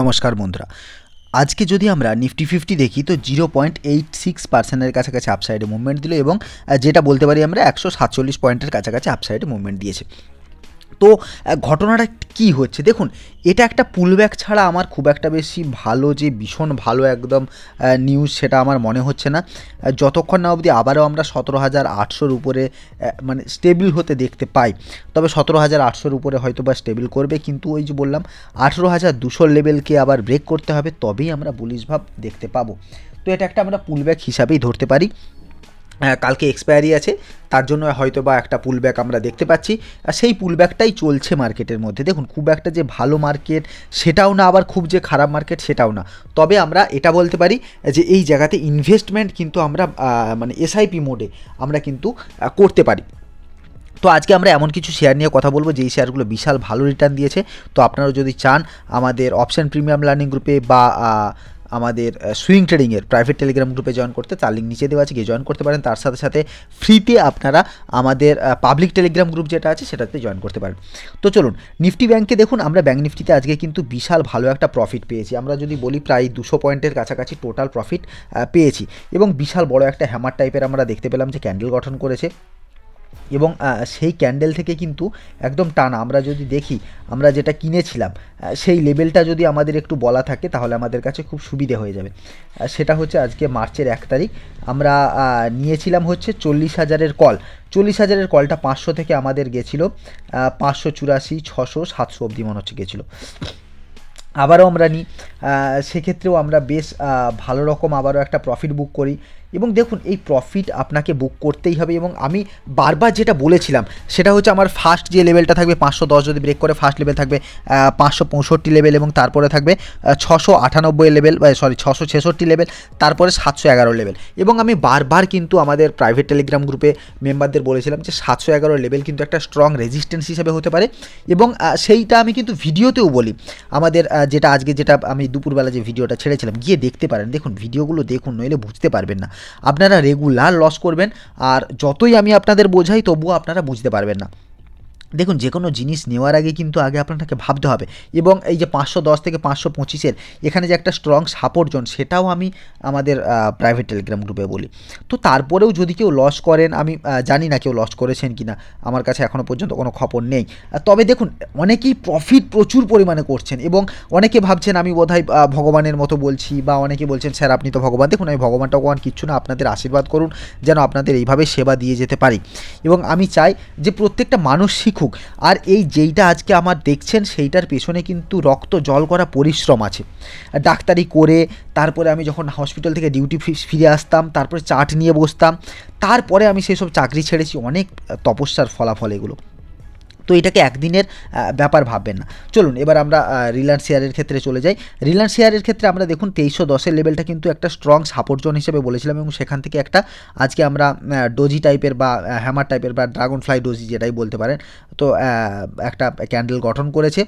নমস্কার বন্ধুরা আজকে যদি আমরা নিফটি ফিফটি দেখি তো জিরো পয়েন্ট এইট সিক্স পার্সেন্টের কাছাকাছি আপসাইডে মুভমেন্ট দিল এবং যেটা বলতে পারি আমরা একশো সাতচল্লিশ পয়েন্টের কাছাকাছি আপসাইডে মুভমেন্ট দিয়েছে তো ঘটনাটা কি হচ্ছে দেখুন এটা একটা পুলব্যাক ছাড়া আমার খুব একটা বেশি ভালো যে ভীষণ ভালো একদম নিউজ সেটা আমার মনে হচ্ছে না যতক্ষণ না অবধি আবারও আমরা সতেরো হাজার আটশোর উপরে মানে স্টেবল হতে দেখতে পাই তবে সতেরো হাজার আটশোর উপরে হয়তো বা স্টেবিল করবে কিন্তু ওই যে বললাম আঠেরো হাজার দুশোর লেভেলকে আবার ব্রেক করতে হবে তবেই আমরা বলিস ভাব দেখতে পাবো তো এটা একটা আমরা পুলব্যাক হিসাবেই ধরতে পারি হ্যাঁ, কালকে এক্সপায়ারি আছে তার জন্য হয়তো বা একটা পুলব্যাক আমরা দেখতে পাচ্ছি আর সেই পুলব্যাকটাই চলছে মার্কেটের মধ্যে দেখুন খুব একটা যে ভালো মার্কেট সেটাও না আবার খুব যে খারাপ মার্কেট সেটাও না তবে আমরা এটা বলতে পারি যে এই জায়গাতে ইনভেস্টমেন্ট কিন্তু আমরা মানে এসআইপি মোডে আমরা কিন্তু করতে পারি তো আজকে আমরা এমন কিছু শেয়ার নিয়ে কথা বলবো যেই শেয়ারগুলো বিশাল ভালো রিটার্ন দিয়েছে তো আপনারা যদি চান আমাদের অপশান প্রিমিয়াম লার্নিং গ্রুপে বা আমাদের সুইং ট্রেডিংয়ের প্রাইভেট টেলিগ্রাম গ্রুপে জয়েন করতে তার লিঙ্ক নিচে দেওয়া আছে গিয়ে জয়েন করতে পারেন তার সাথে সাথে ফ্রিতে আপনারা আমাদের পাবলিক টেলিগ্রাম গ্রুপ যেটা আছে সেটাতে জয়েন করতে পারেন তো চলুন নিফটি ব্যাংকে দেখুন আমরা ব্যাঙ্ক নিফটিতে আজকে কিন্তু বিশাল ভালো একটা প্রফিট পেয়েছি আমরা যদি বলি প্রায় দুশো পয়েন্টের কাছাকাছি টোটাল প্রফিট পেয়েছি এবং বিশাল বড় একটা হ্যামার টাইপের আমরা দেখতে পেলাম যে ক্যান্ডেল গঠন করেছে এবং সেই ক্যান্ডেল থেকে কিন্তু একদম টানা আমরা যদি দেখি আমরা যেটা কিনেছিলাম সেই লেভেলটা যদি আমাদের একটু বলা থাকে তাহলে আমাদের কাছে খুব সুবিধে হয়ে যাবে সেটা হচ্ছে আজকে মার্চের এক তারিখ আমরা নিয়েছিলাম হচ্ছে চল্লিশ হাজারের কল চল্লিশ হাজারের কলটা পাঁচশো থেকে আমাদের গেছিল পাঁচশো চুরাশি ছশো সাতশো অবধি মনে হচ্ছে গেছিলো আবারও আমরা নিই সেক্ষেত্রেও আমরা বেশ ভালো রকম আবারও একটা প্রফিট বুক করি এবং দেখুন এই প্রফিট আপনাকে বুক করতেই হবে এবং আমি বারবার যেটা বলেছিলাম সেটা হচ্ছে আমার ফার্স্ট যে লেভেলটা থাকবে পাঁচশো দশ যদি ব্রেক করে ফার্স্ট লেভেল থাকবে পাঁচশো পঁয়ষট্টি লেভেল এবং তারপরে থাকবে ছশো আটানব্বই লেভেল সরি ছশো ছেষট্টি লেভেল তারপরে সাতশো এগারো লেভেল এবং আমি বারবার কিন্তু আমাদের প্রাইভেট টেলিগ্রাম গ্রুপে মেম্বারদের বলেছিলাম যে সাতশো এগারো লেভেল কিন্তু একটা স্ট্রং রেজিস্ট্যান্স হিসেবে হতে পারে এবং সেইটা আমি কিন্তু ভিডিওতেও বলি আমাদের যেটা আজকে যেটা আমি দুপুরবেলা যে ভিডিওটা ছেড়েছিলাম গিয়ে দেখতে পারেন দেখুন ভিডিওগুলো দেখুন নইলে বুঝতে পারবেন না আপনারা রেগুলার লস করবেন আর যতই আমি আপনাদের বোঝাই তবুও আপনারা বুঝতে পারবেন না দেখুন যে কোনো জিনিস নেওয়ার আগে কিন্তু আগে আপনাকে ভাবতে হবে এবং এই যে পাঁচশো দশ থেকে পাঁচশো পঁচিশের এখানে যে একটা স্ট্রং সাপোর্ট জোন সেটাও আমি আমাদের প্রাইভেট টেলিগ্রাম গ্রুপে বলি তো তারপরেও যদি কেউ লস করেন আমি জানি না কেউ লস করেছেন কি না আমার কাছে এখনও পর্যন্ত কোনো খবর নেই তবে দেখুন অনেকেই প্রফিট প্রচুর পরিমাণে করছেন এবং অনেকে ভাবছেন আমি বোধহয় ভগবানের মতো বলছি বা অনেকে বলছেন স্যার আপনি তো ভগবান দেখুন আমি ভগবান কিচ্ছু না আপনাদের আশীর্বাদ করুন যেন আপনাদের এইভাবে সেবা দিয়ে যেতে পারি এবং আমি চাই যে প্রত্যেকটা মানুষ শিখুক দেখুক আর এই যেইটা আজকে আমার দেখছেন সেইটার পেছনে কিন্তু রক্ত জল করা পরিশ্রম আছে ডাক্তারি করে তারপরে আমি যখন হসপিটাল থেকে ডিউটি ফিরে আসতাম তারপরে চাট নিয়ে বসতাম তারপরে আমি সেসব চাকরি ছেড়েছি অনেক তপস্যার ফলাফল এগুলো তো এটাকে একদিনের ব্যাপার ভাববেন না চলুন এবার আমরা রিলায়েন্স শেয়ারের ক্ষেত্রে চলে যাই রিলায়েন্স শেয়ারের ক্ষেত্রে আমরা দেখুন তেইশশো দশের লেভেলটা কিন্তু একটা স্ট্রং সাপোর্ট জোন হিসেবে বলেছিলাম এবং সেখান থেকে একটা আজকে আমরা ডোজি টাইপের বা হ্যামার টাইপের বা ড্রাগন ফ্লাই ডোজি যেটাই বলতে পারেন তো একটা ক্যান্ডেল গঠন করেছে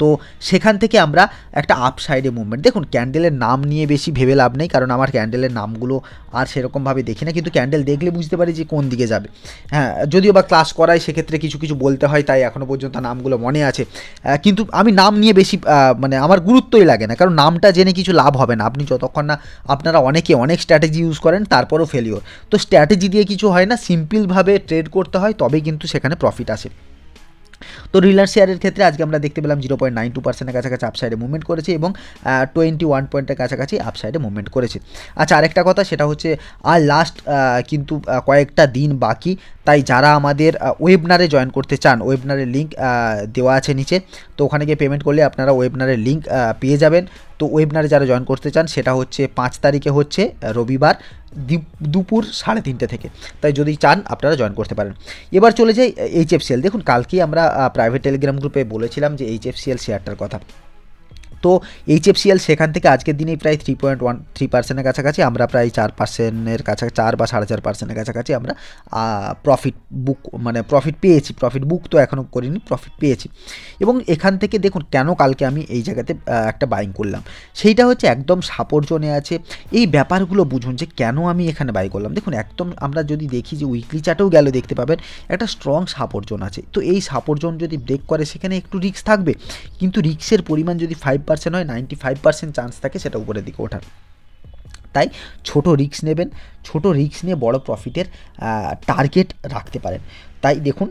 তো সেখান থেকে আমরা একটা আপসাইডে মুভমেন্ট দেখুন ক্যান্ডেলের নাম নিয়ে বেশি ভেবে লাভ নেই কারণ আমার ক্যান্ডেলের নামগুলো আর সেরকমভাবে দেখি না কিন্তু ক্যান্ডেল দেখলে বুঝতে পারি যে কোন দিকে যাবে হ্যাঁ যদিও বা ক্লাস করায় সেক্ষেত্রে কিছু কিছু বলতে হয় তাই এখনও পর্যন্ত নামগুলো মনে আছে কিন্তু আমি নাম নিয়ে বেশি মানে আমার গুরুত্বই লাগে না কারণ নামটা জেনে কিছু লাভ হবে না আপনি যতক্ষণ না আপনারা অনেকে অনেক স্ট্র্যাটেজি ইউজ করেন তারপরও ফেলিওর তো স্ট্র্যাটেজি দিয়ে কিছু হয় না সিম্পলভাবে ট্রেড করতে হয় তবেই কিন্তু সেখানে প্রফিট আসে তো রিলার শেয়ারের ক্ষেত্রে আজকে আমরা দেখতে পেলাম জিরো পয়েন্ট নাইন টু পার্সেন্টের কাছাকাছি আপসাইডে মুভমেন্ট করেছে এবং টোয়েন্টি ওয়ান পয়েন্টের কাছাকাছি আপসাইডে মুভমেন্ট করেছে আচ্ছা আরেকটা কথা সেটা হচ্ছে আর লাস্ট কিন্তু কয়েকটা দিন বাকি তাই যারা আমাদের ওয়েবনারে জয়েন করতে চান ওয়েবনারের লিঙ্ক দেওয়া আছে নিচে তো ওখানে গিয়ে পেমেন্ট করলে আপনারা ওয়েবনারের লিঙ্ক পেয়ে যাবেন তো ওয়েবনারে যারা জয়েন করতে চান সেটা হচ্ছে পাঁচ তারিখে হচ্ছে রবিবার দুপুর সাড়ে তিনটে থেকে তাই যদি চান আপনারা জয়েন করতে পারেন এবার চলে যাই এইচএফসিএল দেখুন কালকেই আমরা প্রাইভেট টেলিগ্রাম গ্রুপে বলেছিলাম যে এইচএফসিএল শেয়ারটার কথা তো এইচএফসিএল সেখান থেকে আজকের দিনেই প্রায় থ্রি পয়েন্ট ওয়ান থ্রি পার্সেন্টের কাছাকাছি আমরা প্রায় চার পার্সেন্টের কাছাকাছি চার বা সাড়ে চার পার্সেন্টের কাছাকাছি আমরা প্রফিট বুক মানে প্রফিট পেয়েছি প্রফিট বুক তো এখনও করিনি প্রফিট পেয়েছি এবং এখান থেকে দেখুন কেন কালকে আমি এই জায়গাতে একটা বাইং করলাম সেইটা হচ্ছে একদম সাপোর্ট জোনে আছে এই ব্যাপারগুলো বুঝুন যে কেন আমি এখানে বাই করলাম দেখুন একদম আমরা যদি দেখি যে উইকলি চার্টেও গেলে দেখতে পাবেন একটা স্ট্রং সাপোর্ট জোন আছে তো এই সাপোর্ট জোন যদি ব্রেক করে সেখানে একটু রিক্স থাকবে কিন্তু রিক্সের পরিমাণ যদি ফাইভ পার্সেন্ট হয় নাইনটি ফাইভ পার্সেন্ট চান্স থাকে সেটা উপরের দিকে ওঠার তাই ছোট রিস্ক নেবেন ছোট রিস্ক নিয়ে বড় প্রফিটের টার্গেট রাখতে পারেন তাই দেখুন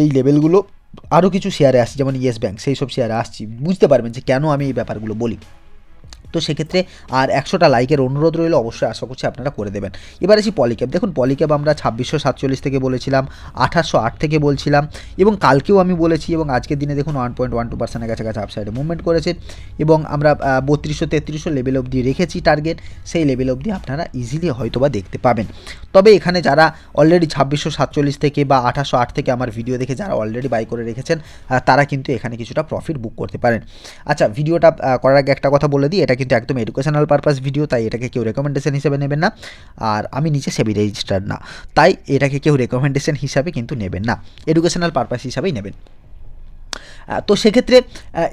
এই লেভেলগুলো আরও কিছু শেয়ারে আসছে যেমন ইয়েস ব্যাঙ্ক সেই সব শেয়ারে আসছি বুঝতে পারবেন যে কেন আমি এই ব্যাপারগুলো বলি তো সেক্ষেত্রে আর একশোটা লাইকের অনুরোধ রইল অবশ্যই আশা করছি আপনারা করে দেবেন এবার আসি পলিক্যাপ দেখুন পলিক্যাপ আমরা ছাব্বিশশো সাতচল্লিশ থেকে বলেছিলাম আঠাশশো আট থেকে বলছিলাম এবং কালকেও আমি বলেছি এবং আজকের দিনে দেখুন ওয়ান পয়েন্ট ওয়ান টু পার্সেন্টের কাছাকাছি আপসাইডে মুভমেন্ট করেছে এবং আমরা বত্রিশশো তেত্রিশশো লেভেল অবধি রেখেছি টার্গেট সেই লেভেল অবধি আপনারা ইজিলি হয়তোবা দেখতে পাবেন তবে এখানে যারা অলরেডি ছাব্বিশশো সাতচল্লিশ থেকে বা আঠাশশো আট থেকে আমার ভিডিও দেখে যারা অলরেডি বাই করে রেখেছেন তারা কিন্তু এখানে কিছুটা প্রফিট বুক করতে পারেন আচ্ছা ভিডিওটা করার আগে একটা কথা বলে দিই এটা কিন্তু একদম এডুকেশনাল পারপাস ভিডিও তাই এটাকে কেউ রেকমেন্ডেশন হিসেবে নেবেন না আর আমি নিচে সেবি রেজিস্টার না তাই এটাকে কেউ রেকমেন্ডেশন হিসাবে কিন্তু নেবেন না এডুকেশনাল পারপাস হিসাবেই নেবেন তো সেক্ষেত্রে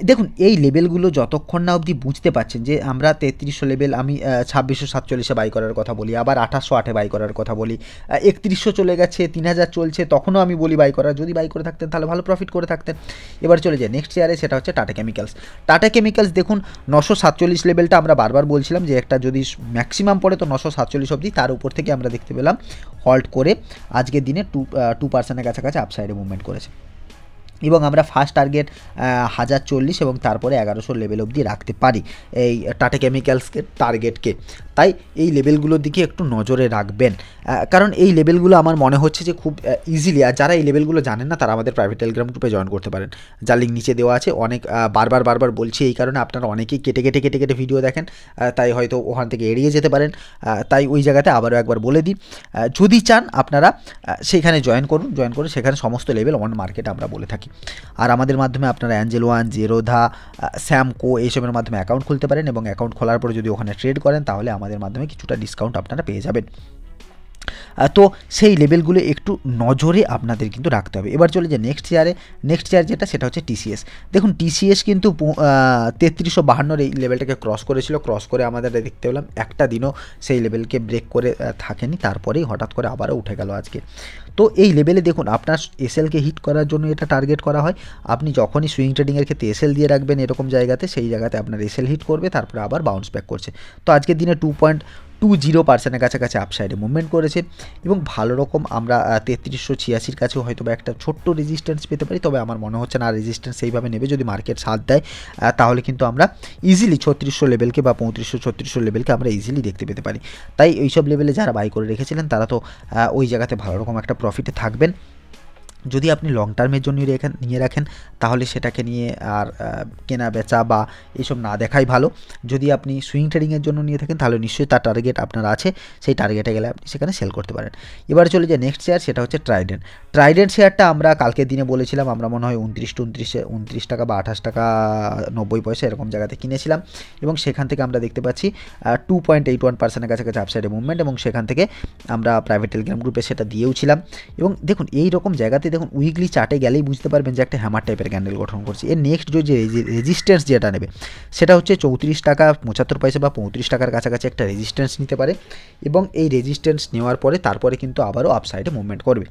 দেখুন এই লেভেলগুলো যতক্ষণ না অবধি বুঝতে পারছেন যে আমরা তেত্রিশশো লেভেল আমি ছাব্বিশশো সাতচল্লিশে বাই করার কথা বলি আবার আঠাশশো আটে বাই করার কথা বলি একত্রিশশো চলে গেছে তিন হাজার চলছে তখনও আমি বলি বাই করার যদি বাই করে থাকতেন তাহলে ভালো প্রফিট করে থাকতেন এবার চলে যায় নেক্সট ইয়ারে সেটা হচ্ছে টাটা কেমিক্যালস টাটা কেমিক্যালস দেখুন নশো সাতচল্লিশ লেভেলটা আমরা বারবার বলছিলাম যে একটা যদি ম্যাক্সিমাম পড়ে তো নশো সাতচল্লিশ অবধি তার উপর থেকে আমরা দেখতে পেলাম হল্ট করে আজকের দিনে টু টু পার্সেন্টের কাছাকাছি আপসাইডে মুভমেন্ট করেছে এবং আমরা ফার্স্ট টার্গেট হাজার চল্লিশ এবং তারপরে এগারোশো লেভেল অবধি রাখতে পারি এই টাটা কেমিক্যালসকে টার্গেটকে তাই এই লেভেলগুলোর দিকে একটু নজরে রাখবেন কারণ এই লেভেলগুলো আমার মনে হচ্ছে যে খুব ইজিলি আর যারা এই লেভেলগুলো জানেন না তারা আমাদের প্রাইভেট টেলিগ্রাম গ্রুপে জয়েন করতে পারেন যার লিঙ্ক নিচে দেওয়া আছে অনেক বারবার বারবার বলছি এই কারণে আপনারা অনেকেই কেটে কেটে কেটে কেটে ভিডিও দেখেন তাই হয়তো ওখান থেকে এড়িয়ে যেতে পারেন তাই ওই জায়গাতে আবারও একবার বলে দিই যদি চান আপনারা সেখানে জয়েন করুন জয়েন করে সেখানে সমস্ত লেভেল অন মার্কেট আমরা বলে থাকি আর আমাদের মাধ্যমে আপনারা অ্যাঞ্জেল ওয়ান জেরোধা স্যামকো এইসবের মাধ্যমে অ্যাকাউন্ট খুলতে পারেন এবং অ্যাকাউন্ট খোলার পরে যদি ওখানে ট্রেড করেন তাহলে আমাদের মাধ্যমে কিছুটা ডিসকাউন্ট আপনারা পেয়ে যাবেন তো সেই লেভেলগুলো একটু নজরে আপনাদের কিন্তু রাখতে হবে এবার চলে যে নেক্সট ইয়ারে নেক্সট ইয়ার যেটা সেটা হচ্ছে টিসিএস দেখুন টিসিএস কিন্তু তেত্রিশশো বাহান্নর এই লেভেলটাকে ক্রস করেছিল ক্রস করে আমাদের দেখতে পেলাম একটা দিনও সেই লেভেলকে ব্রেক করে থাকেনি তারপরেই হঠাৎ করে আবারও উঠে গেল আজকে তো এই লেভেলে দেখুন আপনার এসএলকে হিট করার জন্য এটা টার্গেট করা হয় আপনি যখনই সুইং ট্রেডিংয়ের ক্ষেত্রে এসএল দিয়ে রাখবেন এরকম জায়গাতে সেই জায়গাতে আপনার এসএল হিট করবে তারপরে আবার বাউন্স ব্যাক করছে তো আজকের দিনে টু পয়েন্ট টু জিরো পার্সেন্টের কাছাকাছি আপসাইডে মুভমেন্ট করেছে এবং ভালো রকম আমরা তেত্রিশশো ছিয়াশির কাছে হয়তো বা একটা ছোট্ট রেজিস্ট্যান্স পেতে পারি তবে আমার মনে হচ্ছে না রেজিস্ট্যান্স সেইভাবে নেবে যদি মার্কেট সাথ দেয় তাহলে কিন্তু আমরা ইজিলি ছত্রিশশো লেভেলকে বা পঁয়ত্রিশশো ছত্রিশশো লেভেলকে আমরা ইজিলি দেখতে পেতে পারি তাই এইসব লেভেলে যারা বাই করে রেখেছিলেন তারা তো ওই জায়গাতে ভালো রকম একটা প্রফিটে থাকবেন যদি আপনি লং টার্মের জন্য নিয়ে রাখেন তাহলে সেটাকে নিয়ে আর কেনা বেচা বা এসব না দেখাই ভালো যদি আপনি সুইং ট্রেডিংয়ের জন্য নিয়ে থাকেন তাহলে নিশ্চয়ই তার টার্গেট আপনার আছে সেই টার্গেটে গেলে আপনি সেখানে সেল করতে পারেন এবার চলে যে নেক্সট শেয়ার সেটা হচ্ছে ট্রাইডেন্ট ট্রাইডেন্ট শেয়ারটা আমরা কালকে দিনে বলেছিলাম আমরা মনে হয় উনত্রিশ টু উনত্রিশে উনত্রিশ টাকা বা আঠাশ টাকা নব্বই পয়সা এরকম জায়গাতে কিনেছিলাম এবং সেখান থেকে আমরা দেখতে পাচ্ছি টু পয়েন্ট এইট ওয়ান পার্সেন্টের কাছাকাছি আপসাইডে মুভমেন্ট এবং সেখান থেকে আমরা প্রাইভেট টেলিগ্রাম গ্রুপে সেটা দিয়েও ছিলাম এবং দেখুন এই রকম জায়গাতে দেখুন উইকলি চার্টে গেলেই বুঝতে পারবেন যে একটা হ্যামার টাইপের ক্যান্ডেল গঠন করছে এর নেক্সট যে রেজিস্ট্যান্স যেটা নেবে সেটা হচ্ছে চৌত্রিশ টাকা পঁচাত্তর পয়সা বা পঁয়ত্রিশ টাকার কাছাকাছি একটা রেজিস্ট্যান্স নিতে পারে এবং এই রেজিস্ট্যান্স নেওয়ার পরে তারপরে কিন্তু আবারও আপসাইডে মুভমেন্ট করবে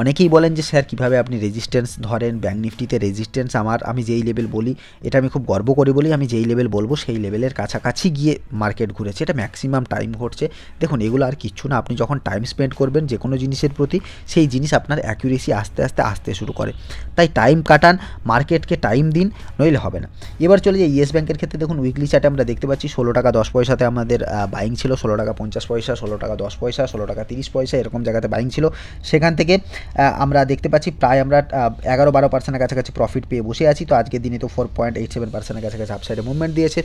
অনেকেই বলেন যে স্যার কীভাবে আপনি রেজিস্ট্যান্স ধরেন ব্যাঙ্ক নিফটিতে রেজিস্ট্যান্স আমার আমি যেই লেভেল বলি এটা আমি খুব গর্ব করি বলি আমি যেই লেভেল বলবো সেই লেভেলের কাছাকাছি গিয়ে মার্কেট ঘুরেছে এটা ম্যাক্সিমাম টাইম ঘটছে দেখুন এগুলো আর কিচ্ছু না আপনি যখন টাইম স্পেন্ড করবেন যে কোনো জিনিসের প্রতি সেই জিনিস আপনার অ্যাকুরেসি আস্তে আস্তে আসতে শুরু করে তাই টাইম কাটান মার্কেটকে টাইম দিন নইলে হবে না এবার চলে যে ইয়েস ব্যাঙ্কের ক্ষেত্রে দেখুন উইকলি চার্টে আমরা দেখতে পাচ্ছি ষোলো টাকা দশ পয়সাতে আমাদের বাইং ছিল ষোলো টাকা পঞ্চাশ পয়সা ষোলো টাকা দশ পয়সা ষোলো টাকা তিরিশ পয়সা এরকম জায়গাতে বাইং ছিল সেখান থেকে আমরা দেখতে পাচ্ছি প্রায় আমরা এগারো বারো পার্সেন্টের কাছাকাছি প্রফিট পেয়ে বসে আছি তো আজকের দিনে তো ফোর পয়েন্ট এইট সেভেন পার্সেন্টের কাছাকাছি আপসাইডে মুভমেন্ট দিয়েছে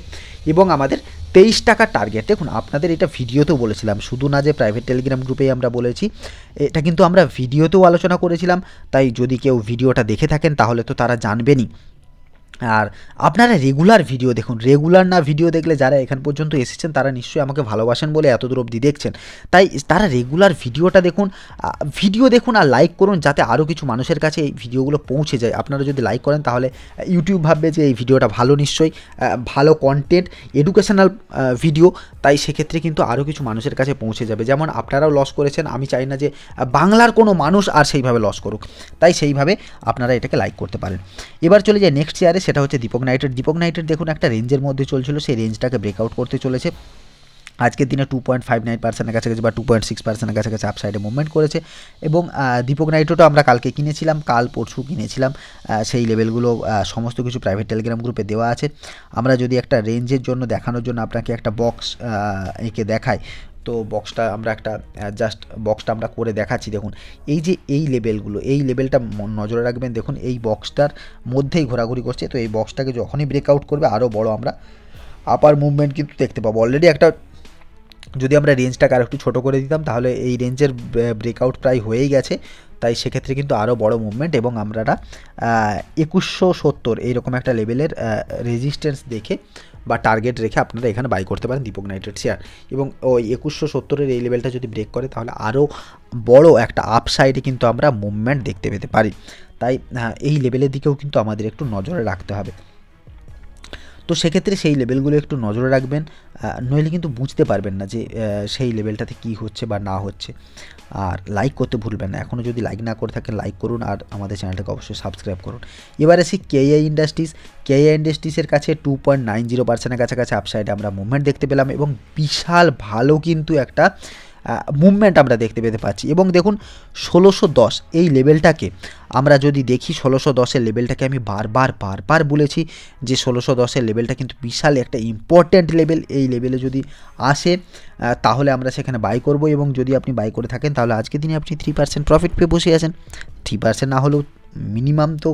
এবং আমাদের তেইশ টাকা টার্গেট দেখুন আপনাদের এটা ভিডিওতেও বলেছিলাম শুধু না যে প্রাইভেট টেলিগ্রাম গ্রুপেই আমরা বলেছি এটা কিন্তু আমরা ভিডিওতেও আলোচনা করেছিলাম তাই যদি কেউ ভিডিওটা দেখে থাকেন তাহলে তো তারা জানবেনই আর আপনারা রেগুলার ভিডিও দেখুন রেগুলার না ভিডিও দেখলে যারা এখান পর্যন্ত এসেছেন তারা নিশ্চয়ই আমাকে ভালোবাসেন বলে এত দূর অবধি দেখছেন তাই তারা রেগুলার ভিডিওটা দেখুন ভিডিও দেখুন আর লাইক করুন যাতে আরও কিছু মানুষের কাছে এই ভিডিওগুলো পৌঁছে যায় আপনারা যদি লাইক করেন তাহলে ইউটিউব ভাববে যে এই ভিডিওটা ভালো নিশ্চয়ই ভালো কন্টেন্ট এডুকেশনাল ভিডিও তাই সেক্ষেত্রে কিন্তু আরও কিছু মানুষের কাছে পৌঁছে যাবে যেমন আপনারাও লস করেছেন আমি চাই না যে বাংলার কোনো মানুষ আর সেইভাবে লস করুক তাই সেইভাবে আপনারা এটাকে লাইক করতে পারেন এবার চলে যাই নেক্সট ইয়ারে সেটা হচ্ছে দীপক নাইটের দীপক নাইটের দেখুন একটা রেঞ্জের মধ্যে চলছিল সেই রেঞ্জটাকে ব্রেকআউট করতে চলেছে আজকের দিনে টু পয়েন্ট ফাইভ নাইন পার্সেন্টের কাছাকাছি বা টু পয়েন্ট সিক্স পার্সেন্টের কাছাকাছি আপসাইডে মুভমেন্ট করেছে এবং দীপক নাইটোটা আমরা কালকে কিনেছিলাম কাল পরশু কিনেছিলাম সেই লেভেলগুলো সমস্ত কিছু প্রাইভেট টেলিগ্রাম গ্রুপে দেওয়া আছে আমরা যদি একটা রেঞ্জের জন্য দেখানোর জন্য আপনাকে একটা বক্স এঁকে দেখাই তো বক্সটা আমরা একটা জাস্ট বক্সটা আমরা করে দেখাচ্ছি দেখুন এই যে এই লেভেলগুলো এই লেভেলটা নজরে রাখবেন দেখুন এই বক্সটার মধ্যেই ঘোরাঘুরি করছে তো এই বক্সটাকে যখনই ব্রেকআউট করবে আরও বড় আমরা আপার মুভমেন্ট কিন্তু দেখতে পাবো অলরেডি একটা যদি আমরা রেঞ্জটাকে আরও একটু ছোটো করে দিতাম তাহলে এই রেঞ্জের ব্রেকআউট প্রায় হয়েই গেছে তাই সেক্ষেত্রে কিন্তু আরও বড় মুভমেন্ট এবং আমরা একুশশো সত্তর এইরকম একটা লেভেলের রেজিস্ট্যান্স দেখে বা টার্গেট রেখে আপনারা এখানে বাই করতে পারেন দীপক নাইট্রেট শেয়ার এবং ওই একুশশো সত্তরের এই লেভেলটা যদি ব্রেক করে তাহলে আরও বড় একটা আপসাইডে কিন্তু আমরা মুভমেন্ট দেখতে পেতে পারি তাই এই লেভেলের দিকেও কিন্তু আমাদের একটু নজরে রাখতে হবে তো সেক্ষেত্রে সেই লেভেলগুলো একটু নজরে রাখবেন নইলে কিন্তু বুঝতে পারবেন না যে সেই লেভেলটাতে কি হচ্ছে বা না হচ্ছে আর লাইক করতে ভুলবেন না এখনও যদি লাইক না করে থাকেন লাইক করুন আর আমাদের চ্যানেলটাকে অবশ্যই সাবস্ক্রাইব করুন এবার আসি কেআই ইন্ডাস্ট্রিজ কেআই ইন্ডাস্ট্রিজের কাছে টু পয়েন্ট নাইন জিরো পার্সেন্টের কাছাকাছি আপসাইডে আমরা মুভমেন্ট দেখতে পেলাম এবং বিশাল ভালো কিন্তু একটা মুভমেন্ট আমরা দেখতে পেতে পাচ্ছি এবং দেখুন ষোলোশো দশ এই লেভেলটাকে আমরা যদি দেখি ষোলোশো দশের লেভেলটাকে আমি বারবার বারবার বলেছি যে ষোলোশো দশের লেভেলটা কিন্তু বিশাল একটা ইম্পর্ট্যান্ট লেভেল এই লেভেলে যদি আসে তাহলে আমরা সেখানে বাই করব এবং যদি আপনি বাই করে থাকেন তাহলে আজকে দিনে আপনি থ্রি পার্সেন্ট প্রফিট পেয়ে বসে আছেন থ্রি পার্সেন্ট না হলেও মিনিমাম তো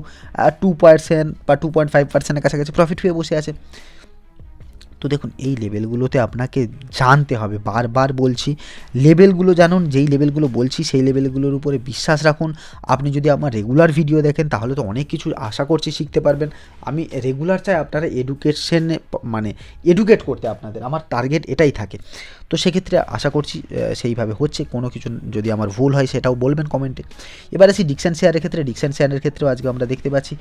টু পার্সেন্ট বা টু পয়েন্ট ফাইভ পার্সেন্টের কাছাকাছি প্রফিট পেয়ে বসে আছে দেখুন এই লেভেলগুলোতে আপনাকে জানতে হবে বারবার বলছি লেভেলগুলো জানুন যেই লেভেলগুলো বলছি সেই লেভেলগুলোর উপরে বিশ্বাস রাখুন আপনি যদি আমার রেগুলার ভিডিও দেখেন তাহলে তো অনেক কিছু আশা করছি শিখতে পারবেন আমি রেগুলার চাই আপনারা এডুকেশনে মানে এডুকেট করতে আপনাদের আমার টার্গেট এটাই থাকে তো সেক্ষেত্রে আশা করছি সেইভাবে হচ্ছে কোনো কিছু যদি আমার ভুল হয় সেটাও বলবেন কমেন্টে এবার আসি ডিকশন শেয়ারের ক্ষেত্রে ডিকশন শেয়ারের ক্ষেত্রেও আজকে আমরা দেখতে পাচ্ছি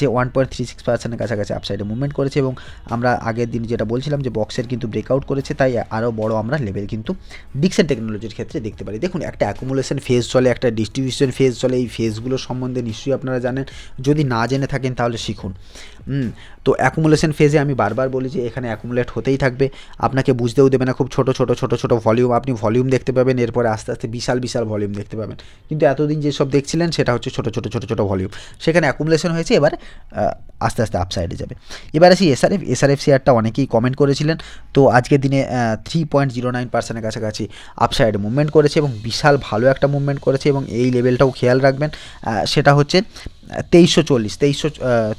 যে ওয়ান পয়েন্ট থ্রি সিক্স পার্সেন্টের কাছাকাছি আপসাইডে মুভমেন্ট করেছে এবং আমরা আগের দিন যেটা বলছিলাম যে বক্সের কিন্তু ব্রেকআউট করেছে তাই আরও বড় আমরা লেভেল কিন্তু ডিকশন টেকনোলজির ক্ষেত্রে দেখতে পারি দেখুন একটা অ্যাকুমুলেশন ফেজ চলে একটা ডিস্ট্রিবিউশন ফেজ চলে এই ফেজগুলো সম্বন্ধে নিশ্চয়ই আপনারা জানেন যদি না জেনে থাকেন তাহলে শিখুন তো অ্যাকুমুলেশন ফেজে আমি বারবার বলি যে এখানে অ্যাকুমুলেট হতেই থাকবে আপনাকে বুঝতেও দেবে না খুব ছোট ছোট ছোট ছোট ভলিউম আপনি ভলিউম দেখতে পাবেন এরপরে আস্তে আস্তে বিশাল বিশাল ভলিউম দেখতে পাবেন কিন্তু এতদিন যেসব দেখছিলেন সেটা হচ্ছে ছোট ছোট ছোট ছোট ভলিউম সেখানে অ্যাকুমুলেশন হয়েছে এবার আস্তে আস্তে আপসাইডে যাবে এবার আসি এসআরএফ এসআরএফ শেয়ারটা অনেকেই কমেন্ট করেছিলেন তো আজকের দিনে থ্রি পয়েন্ট জিরো নাইন পার্সেন্টের কাছাকাছি আপসাইড মুভমেন্ট করেছে এবং বিশাল ভালো একটা মুভমেন্ট করেছে এবং এই লেভেলটাও খেয়াল রাখবেন সেটা হচ্ছে তেইশশো চল্লিশ তেইশশো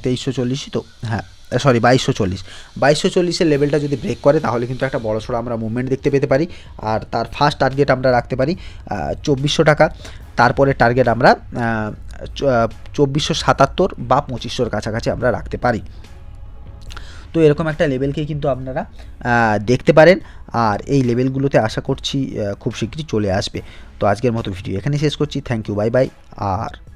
তেইশশো চল্লিশই তো হ্যাঁ সরি বাইশশো চল্লিশ বাইশশো চল্লিশের লেভেলটা যদি ব্রেক করে তাহলে কিন্তু একটা বড় সড়ো আমরা মুভমেন্ট দেখতে পেতে পারি আর তার ফার্স্ট টার্গেট আমরা রাখতে পারি চব্বিশশো টাকা তারপরে টার্গেট আমরা চব্বিশশো সাতাত্তর বা পঁচিশশোর কাছাকাছি আমরা রাখতে পারি তো এরকম একটা লেভেলকে কিন্তু আপনারা দেখতে পারেন আর এই লেভেলগুলোতে আশা করছি খুব শীঘ্রই চলে আসবে তো আজকের মতো ভিডিও এখানেই শেষ করছি thank you bye bye R